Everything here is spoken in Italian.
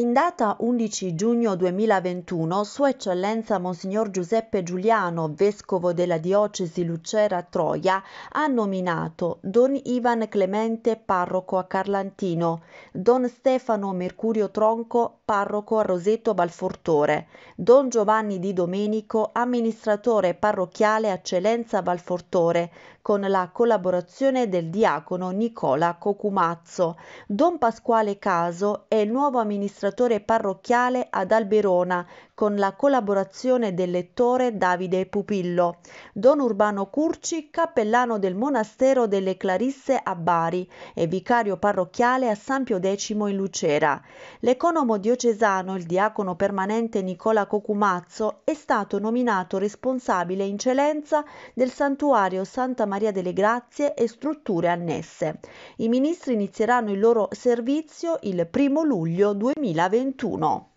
In data 11 giugno 2021, Sua Eccellenza Monsignor Giuseppe Giuliano, vescovo della diocesi Lucera Troia, ha nominato Don Ivan Clemente, parroco a Carlantino, Don Stefano Mercurio Tronco, parroco a Roseto Valfortore, Don Giovanni Di Domenico, amministratore parrocchiale a Celenza Balfortore, con la collaborazione del diacono Nicola Cocumazzo, Don Pasquale Caso e il nuovo amministratore amministratore parrocchiale ad Alberona con la collaborazione del lettore Davide Pupillo, don Urbano Curci, cappellano del monastero delle Clarisse a Bari e vicario parrocchiale a San Pio X in Lucera. L'economo diocesano, il diacono permanente Nicola Cocumazzo, è stato nominato responsabile in celenza del santuario Santa Maria delle Grazie e strutture annesse. I ministri inizieranno il loro servizio il 1 luglio 2020 duemilaventuno